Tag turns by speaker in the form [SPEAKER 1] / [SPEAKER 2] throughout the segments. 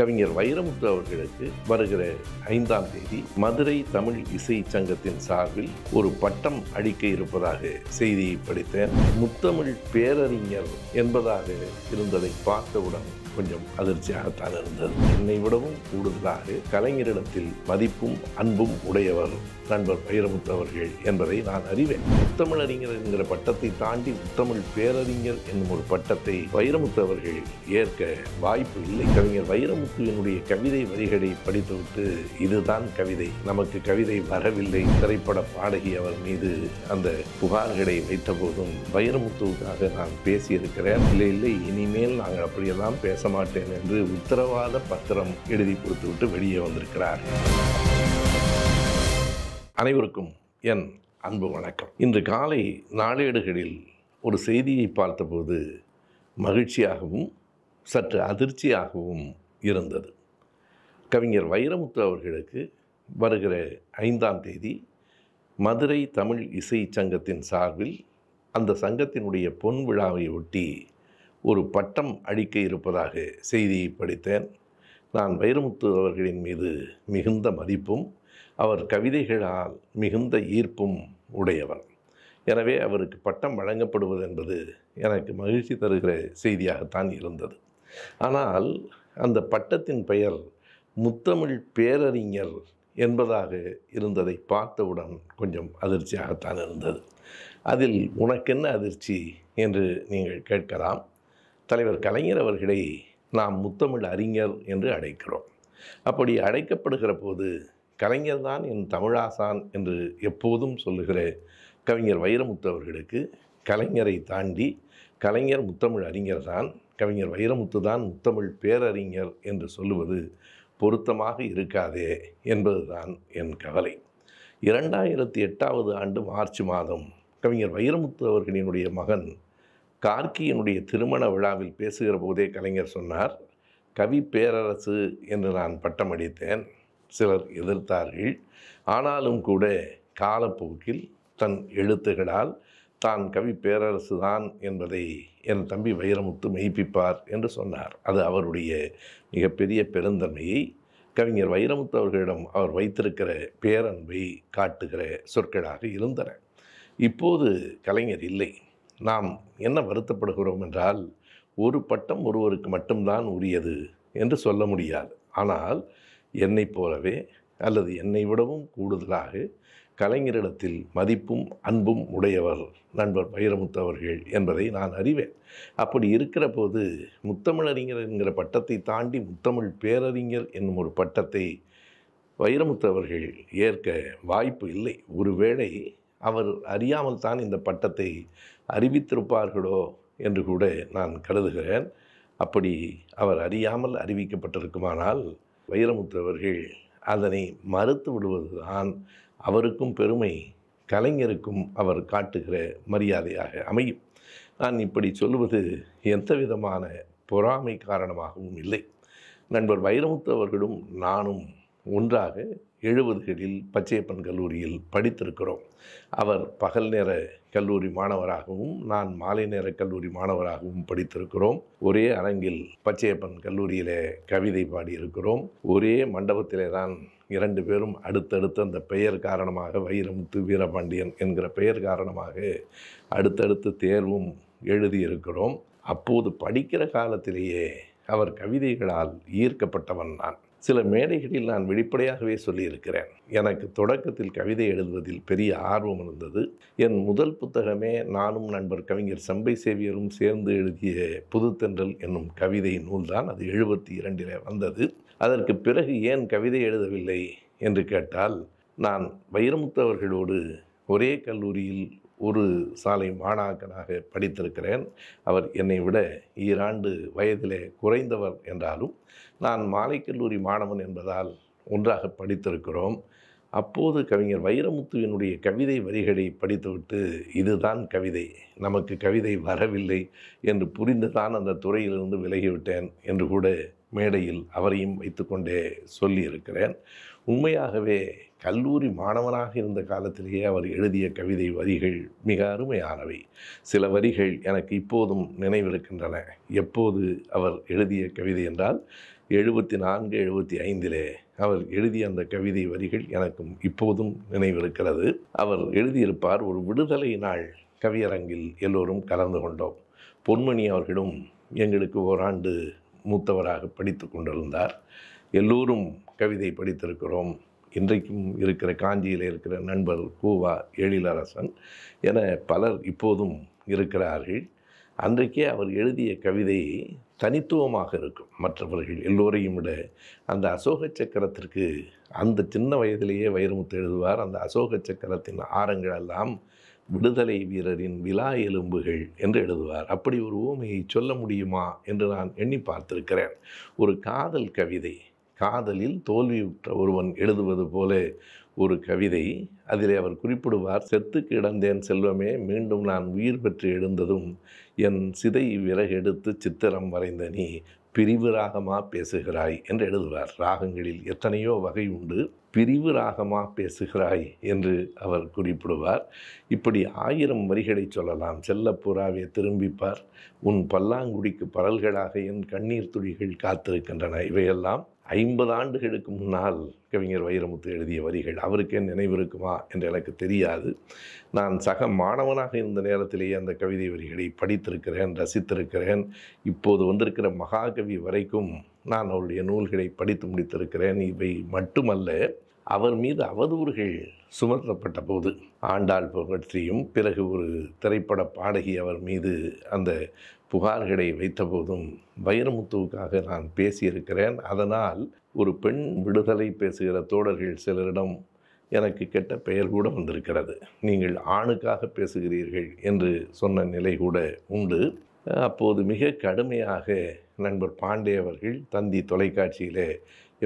[SPEAKER 1] கவிஞர் வைரமுத்து அவர்களுக்கு வருகிற ஐந்தாம் தேதி மதுரை தமிழ் இசை சங்கத்தின் சார்பில் ஒரு பட்டம் அளிக்க இருப்பதாக செய்தியை படித்தேன் முத்தமிழ் பேரறிஞர் என்பதாக இருந்ததை பார்த்தவுடன் கொஞ்சம் அதிர்ச்சியாகத்தான் இருந்தது என்னை விடவும் கூடுதலாக கலைஞரிடத்தில் மதிப்பும் அன்பும் உடையவர் நண்பர் பயிரமுத்து அவர்கள் என்பதை நான் அறிவேன் முத்தமிழறிஞர் என்கிற பட்டத்தை தாண்டி முத்தமிழ் பேரறிஞர் என்னும் ஒரு பட்டத்தை வைரமுத்து அவர்கள் ஏற்க வாய்ப்பு இல்லை கவிஞர் வைரமுத்துவினுடைய கவிதை வரிகளை படித்துவிட்டு இதுதான் கவிதை நமக்கு கவிதை வரவில்லை திரைப்பட பாடகி அவர் மீது அந்த புகார்களை வைத்த போதும் வைரமுத்துவுக்காக நான் பேசியிருக்கிறேன் இல்லை இல்லை இனிமேல் நாங்கள் அப்படியெல்லாம் பேச மாட்டேன் என்று உத்தரவாத பத்திரம் எழுதி கொடுத்துவிட்டு வெளியே வந்திருக்கிறார் அனைவருக்கும் என் அன்பு வணக்கம் இன்று காலை நாளேடுகளில் ஒரு செய்தியை பார்த்தபோது மகிழ்ச்சியாகவும் சற்று அதிர்ச்சியாகவும் இருந்தது கவிஞர் வைரமுத்து அவர்களுக்கு வருகிற ஐந்தாம் தேதி மதுரை தமிழ் இசை சங்கத்தின் சார்பில் அந்த சங்கத்தினுடைய பொன் விழாவை ஒட்டி ஒரு பட்டம் அளிக்க இருப்பதாக செய்தியை படித்தேன் நான் வைரமுத்து அவர்களின் மீது மிகுந்த மதிப்பும் அவர் கவிதைகளால் மிகுந்த ஈர்ப்பும் உடையவர் எனவே அவருக்கு பட்டம் வழங்கப்படுவது என்பது எனக்கு மகிழ்ச்சி தருகிற செய்தியாகத்தான் இருந்தது ஆனால் அந்த பட்டத்தின் பெயர் முத்தமிழ் பேரறிஞர் என்பதாக இருந்ததை பார்த்தவுடன் கொஞ்சம் அதிர்ச்சியாகத்தான் இருந்தது அதில் உனக்கென்ன அதிர்ச்சி என்று நீங்கள் கேட்கலாம் தலைவர் கலைஞர் அவர்களை நாம் முத்தமிழ் அறிஞர் என்று அழைக்கிறோம் அப்படி அழைக்கப்படுகிற போது கலைஞர்தான் என் தமிழாசான் என்று எப்போதும் சொல்லுகிற கவிஞர் வைரமுத்து அவர்களுக்கு கலைஞரை தாண்டி கலைஞர் முத்தமிழ் அறிஞர் தான் கவிஞர் வைரமுத்து தான் முத்தமிழ் பேரறிஞர் என்று சொல்லுவது பொருத்தமாக இருக்காதே என்பதுதான் என் கவலை இரண்டாயிரத்தி எட்டாவது ஆண்டு மார்ச் மாதம் கவிஞர் வைரமுத்து அவர்களினுடைய மகன் கார்கியினுடைய திருமண விழாவில் பேசுகிற போதே கலைஞர் சொன்னார் கவி பேரரசு என்று நான் பட்டமடித்தேன் சிலர் எதிர்த்தார்கள் ஆனாலும் கூட காலப்போக்கில் தன் எழுத்துகளால் தான் கவி பேரரசு தான் என்பதை என் தம்பி வைரமுத்து மெய்ப்பிப்பார் என்று சொன்னார் அது அவருடைய மிகப்பெரிய பெருந்தன்மையை கவிஞர் வைரமுத்து அவர்களிடம் அவர் வைத்திருக்கிற பேரன்பை காட்டுகிற சொற்களாக இருந்தன இப்போது கலைஞர் இல்லை நாம் என்ன வருத்தப்படுகிறோம் என்றால் ஒரு பட்டம் ஒருவருக்கு மட்டும்தான் உரியது என்று சொல்ல முடியாது ஆனால் என்னை போலவே அல்லது என்னை விடவும் கூடுதலாக கலைஞரிடத்தில் மதிப்பும் அன்பும் உடையவர் நண்பர் வைரமுத்து அவர்கள் என்பதை நான் அறிவேன் அப்படி இருக்கிற போது முத்தமிழறிஞர் என்கிற பட்டத்தை தாண்டி முத்தமிழ் பேரறிஞர் என்னும் ஒரு பட்டத்தை வைரமுத்து அவர்கள் ஏற்க வாய்ப்பு இல்லை ஒருவேளை அவர் அறியாமல் தான் இந்த பட்டத்தை அறிவித்திருப்பார்களோ என்று கூட நான் கருதுகிறேன் அப்படி அவர் அறியாமல் அறிவிக்கப்பட்டிருக்குமானால் வைரமுத்து அவர்கள் அதனை மறுத்து விடுவதுதான் அவருக்கும் பெருமை கலைஞருக்கும் அவர் காட்டுகிற மரியாதையாக அமையும் நான் இப்படி சொல்லுவது எந்த விதமான பொறாமை காரணமாகவும் இல்லை நண்பர் வைரமுத்து அவர்களும் நானும் ஒன்றாக எழுபதுகளில் பச்சையப்பன் கல்லூரியில் படித்திருக்கிறோம் அவர் பகல் நேர கல்லூரி மாணவராகவும் நான் மாலை நேர கல்லூரி மாணவராகவும் படித்திருக்கிறோம் ஒரே அரங்கில் பச்சையப்பன் கல்லூரியிலே கவிதை பாடியிருக்கிறோம் ஒரே மண்டபத்திலே தான் இரண்டு பேரும் அடுத்தடுத்து அந்த பெயர் காரணமாக வைரமுத்து வீரபாண்டியன் என்கிற பெயர் காரணமாக அடுத்தடுத்து தேர்வும் எழுதியிருக்கிறோம் அப்போது படிக்கிற காலத்திலேயே அவர் கவிதைகளால் ஈர்க்கப்பட்டவன் நான் சில மேடைகளில் நான் வெளிப்படையாகவே சொல்லியிருக்கிறேன் எனக்கு தொடக்கத்தில் கவிதை எழுதுவதில் பெரிய ஆர்வம் இருந்தது என் முதல் புத்தகமே நானும் நண்பர் கவிஞர் சம்பை சேவியரும் சேர்ந்து எழுதிய புதுத்தென்றல் என்னும் கவிதை நூல்தான் அது எழுபத்தி இரண்டில் வந்தது அதற்கு பிறகு ஏன் கவிதை எழுதவில்லை என்று கேட்டால் நான் வைரமுத்து அவர்களோடு ஒரே கல்லூரியில் ஒரு சாலை மாணாக்கனாக படித்திருக்கிறேன் அவர் என்னை விட ஈராண்டு வயதிலே குறைந்தவர் என்றாலும் நான் மாலை கல்லூரி மாணவன் என்பதால் ஒன்றாக படித்திருக்கிறோம் அப்போது கவிஞர் வைரமுத்துவினுடைய கவிதை வரிகளை படித்துவிட்டு இதுதான் கவிதை நமக்கு கவிதை வரவில்லை என்று புரிந்துதான் அந்த துறையிலிருந்து விலகிவிட்டேன் என்று கூட மேடையில் அவரையும் வைத்துக்கொண்டே சொல்லியிருக்கிறேன் உண்மையாகவே கல்லூரி மாணவனாக இருந்த காலத்திலேயே அவர் எழுதிய கவிதை வரிகள் மிக அருமையானவை சில வரிகள் எனக்கு இப்போதும் நினைவிருக்கின்றன எப்போது அவர் எழுதிய கவிதை என்றால் எழுபத்தி நான்கு எழுபத்தி ஐந்திலே அவர் எழுதிய அந்த கவிதை வரிகள் எனக்கும் இப்போதும் நினைவிருக்கிறது அவர் எழுதியிருப்பார் ஒரு விடுதலை நாள் கவியரங்கில் எல்லோரும் கலந்து கொண்டோம் பொன்மணி அவர்களும் எங்களுக்கு ஓராண்டு மூத்தவராக படித்து கொண்டிருந்தார் எல்லோரும் கவிதை படித்திருக்கிறோம் இன்றைக்கும் இருக்கிற காஞ்சியில் இருக்கிற நண்பர் கூவா எழிலரசன் என பலர் இப்போதும் இருக்கிறார்கள் அன்றைக்கே அவர் எழுதிய கவிதை தனித்துவமாக இருக்கும் மற்றவர்கள் எல்லோரையும் விட அந்த அசோக சக்கரத்திற்கு அந்த சின்ன வயதிலேயே வைரமுத்து எழுதுவார் அந்த அசோக சக்கரத்தின் எல்லாம் விடுதலை வீரரின் விழா எலும்புகள் என்று எழுதுவார் அப்படி ஒரு ஓமையை சொல்ல முடியுமா என்று நான் எண்ணி பார்த்திருக்கிறேன் ஒரு காதல் கவிதை காதலில் தோல்வியுற்ற ஒருவன் எழுதுவது போல ஒரு கவிதை அதிலே அவர் குறிப்பிடுவார் செத்து கிடந்தேன் செல்வமே மீண்டும் நான் உயிர் பெற்று எழுந்ததும் என் சிதை விறகெடுத்து சித்திரம் வரைந்த நீ பிரிவு ராகமாக பேசுகிறாய் என்று எழுதுவார் ராகங்களில் எத்தனையோ வகை உண்டு பிரிவு ராகமாக பேசுகிறாய் என்று அவர் குறிப்பிடுவார் இப்படி ஆயிரம் வரிகளை சொல்லலாம் செல்லப்புறாவே திரும்பிப்பார் உன் பல்லாங்குடிக்கு பரல்களாக என் கண்ணீர் துளிகள் காத்திருக்கின்றன இவையெல்லாம் ஐம்பது ஆண்டுகளுக்கு முன்னால் கவிஞர் வைரமுத்து எழுதிய வரிகள் அவருக்கே நினைவு இருக்குமா என்று எனக்கு தெரியாது நான் சக மாணவனாக இருந்த நேரத்திலேயே அந்த கவிதை வரிகளை படித்திருக்கிறேன் ரசித்திருக்கிறேன் இப்போது வந்திருக்கிற மகாகவி வரைக்கும் நான் அவருடைய நூல்களை படித்து முடித்திருக்கிறேன் இவை மட்டுமல்ல அவர் மீது அவதூறுகள் சுமத்தப்பட்ட போது ஆண்டாள் பற்றியும் பிறகு ஒரு திரைப்பட பாடகி அவர் மீது அந்த புகார்களை வைத்தபோதும் வைரமுத்துவுக்காக நான் பேசியிருக்கிறேன் அதனால் ஒரு பெண் விடுதலை பேசுகிற தோழர்கள் சிலரிடம் எனக்கு கெட்ட பெயர் கூட வந்திருக்கிறது நீங்கள் ஆணுக்காக பேசுகிறீர்கள் என்று சொன்ன நிலை கூட உண்டு அப்போது மிக கடுமையாக நண்பர் பாண்டே அவர்கள் தந்தி தொலைக்காட்சியிலே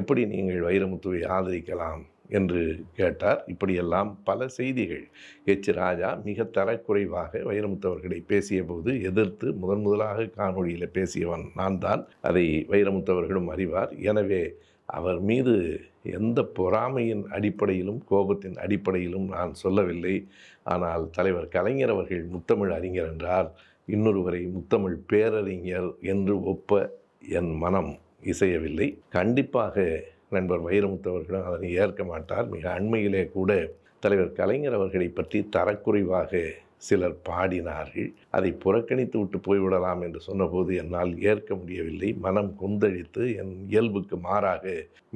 [SPEAKER 1] எப்படி நீங்கள் வைரமுத்துவை ஆதரிக்கலாம் என்று கேட்டார் இப்படியெல்லாம் பல செய்திகள் எச் ராஜா மிக தரக்குறைவாக வைரமுத்தவர்களை பேசியபோது எதிர்த்து முதன் முதலாக காணொலியில் பேசியவன் நான் தான் அதை வைரமுத்தவர்களும் அறிவார் எனவே அவர் மீது எந்த பொறாமையின் அடிப்படையிலும் கோபத்தின் அடிப்படையிலும் நான் சொல்லவில்லை ஆனால் தலைவர் கலைஞர் அவர்கள் முத்தமிழ் அறிஞர் என்றார் இன்னொருவரை முத்தமிழ் பேரறிஞர் என்று ஒப்ப என் மனம் இசையவில்லை கண்டிப்பாக நண்பர் வைரமுத்து அவர்களும் அதனை ஏற்க மாட்டார் மிக அண்மையிலே கூட தலைவர் கலைஞர் அவர்களை பற்றி தரக்குறைவாக சிலர் பாடினார்கள் அதை புறக்கணித்து விட்டு போய்விடலாம் என்று சொன்னபோது என்னால் ஏற்க முடியவில்லை மனம் குந்தழித்து என் இயல்புக்கு மாறாக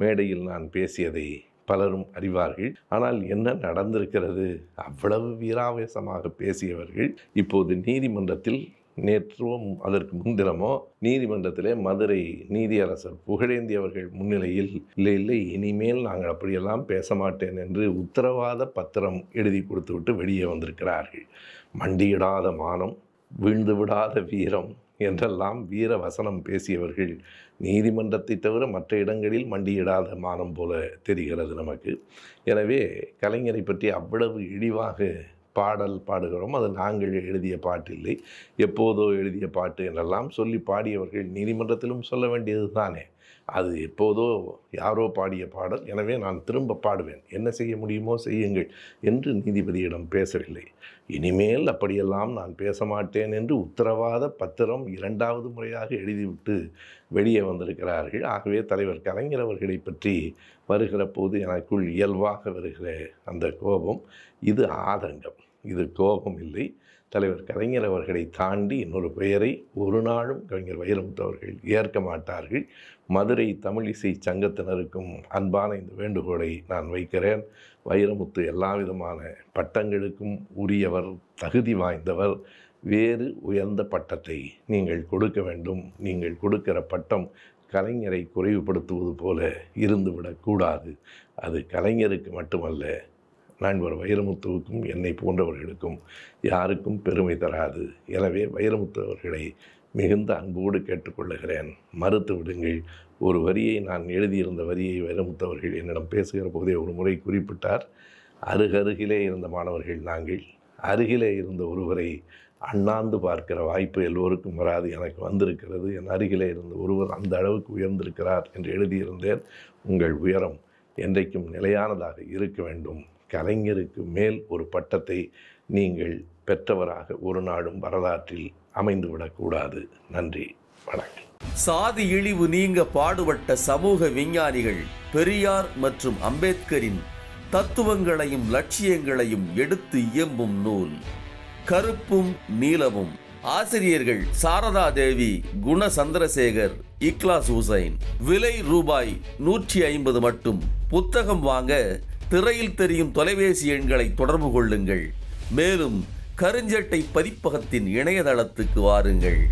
[SPEAKER 1] மேடையில் நான் பேசியதை பலரும் அறிவார்கள் ஆனால் என்ன நடந்திருக்கிறது அவ்வளவு வீராவேசமாக பேசியவர்கள் இப்போது நீதிமன்றத்தில் நேற்றோ அதற்கு முன்தினமோ நீதிமன்றத்திலே மதுரை நீதியரசர் புகழேந்தி அவர்கள் முன்னிலையில் இல்லை இல்லை இனிமேல் நாங்கள் அப்படியெல்லாம் பேச மாட்டேன் என்று உத்தரவாத பத்திரம் எழுதி கொடுத்துவிட்டு வெளியே வந்திருக்கிறார்கள் மண்டியிடாத மானம் வீழ்ந்து விடாத வீரம் என்றெல்லாம் வீர வசனம் பேசியவர்கள் நீதிமன்றத்தை தவிர மற்ற இடங்களில் மண்டியிடாத மானம் போல தெரிகிறது நமக்கு எனவே கலைஞரை பற்றி அவ்வளவு இழிவாக பாடல் பாடுகிறோம் அது நாங்கள் எழுதிய பாட்டு இல்லை எப்போதோ எழுதிய பாட்டு என்றெல்லாம் சொல்லி பாடியவர்கள் நீதிமன்றத்திலும் சொல்ல வேண்டியது தானே அது எப்போதோ யாரோ பாடிய பாடல் எனவே நான் திரும்ப பாடுவேன் என்ன செய்ய முடியுமோ செய்யுங்கள் என்று நீதிபதியிடம் பேசவில்லை இனிமேல் அப்படியெல்லாம் நான் பேச மாட்டேன் என்று உத்தரவாத பத்திரம் இரண்டாவது முறையாக எழுதிவிட்டு வெளியே வந்திருக்கிறார்கள் ஆகவே தலைவர் கலைஞர் அவர்களை பற்றி வருகிற போது எனக்குள் இயல்பாக வருகிற அந்த கோபம் இது ஆதங்கம் இது கோபம் இல்லை தலைவர் கலைஞர் அவர்களை தாண்டி இன்னொரு பெயரை ஒரு நாளும் கவிஞர் வைரமுத்து அவர்கள் ஏற்க மாட்டார்கள் மதுரை தமிழிசை சங்கத்தினருக்கும் அன்பான இந்த வேண்டுகோளை நான் வைக்கிறேன் வைரமுத்து எல்லா விதமான பட்டங்களுக்கும் உரியவர் தகுதி வாய்ந்தவர் வேறு உயர்ந்த பட்டத்தை நீங்கள் கொடுக்க வேண்டும் நீங்கள் கொடுக்கிற பட்டம் கலைஞரை குறைவுபடுத்துவது போல இருந்துவிடக்கூடாது அது கலைஞருக்கு மட்டுமல்ல நண்பர் வைரமுத்துவுக்கும் என்னை போன்றவர்களுக்கும் யாருக்கும் பெருமை தராது எனவே வைரமுத்து அவர்களை மிகுந்த அன்போடு கேட்டுக்கொள்ளுகிறேன் மறுத்து விடுங்கள் ஒரு வரியை நான் எழுதியிருந்த வரியை வைரமுத்து அவர்கள் என்னிடம் பேசுகிற போதே ஒரு முறை குறிப்பிட்டார் அருகருகிலே இருந்த மாணவர்கள் நாங்கள் அருகிலே இருந்த ஒருவரை அண்ணாந்து பார்க்கிற வாய்ப்பு எல்லோருக்கும் வராது எனக்கு வந்திருக்கிறது என் அருகிலே இருந்த ஒருவர் அந்த அளவுக்கு உயர்ந்திருக்கிறார் என்று எழுதியிருந்தேன் உங்கள் உயரம் என்றைக்கும் நிலையானதாக இருக்க வேண்டும் கலைஞருக்கு மேல் ஒரு பட்டத்தை நீங்கள் பெற்றவராக ஒரு நாடும் வரலாற்றில் அமைந்துவிடக்கூடாது நன்றி வணக்கம் சாதி இழிவு நீங்க பாடுபட்ட சமூக விஞ்ஞானிகள் பெரியார் மற்றும் அம்பேத்கரின் தத்துவங்களையும் லட்சியங்களையும் எடுத்து இயம்பும் நூல் கருப்பும் நீலமும் ஆசிரியர்கள் சாரதா தேவி குண சந்திரசேகர் இக்லாஸ் ஹுசைன் விலை ரூபாய் நூற்றி ஐம்பது மட்டும் புத்தகம் வாங்க திரையில் தெரியும் தொலைபேசி எண்களை தொடர்பு கொள்ளுங்கள் மேலும் கருஞ்சட்டை பதிப்பகத்தின் இணையதளத்துக்கு வாருங்கள்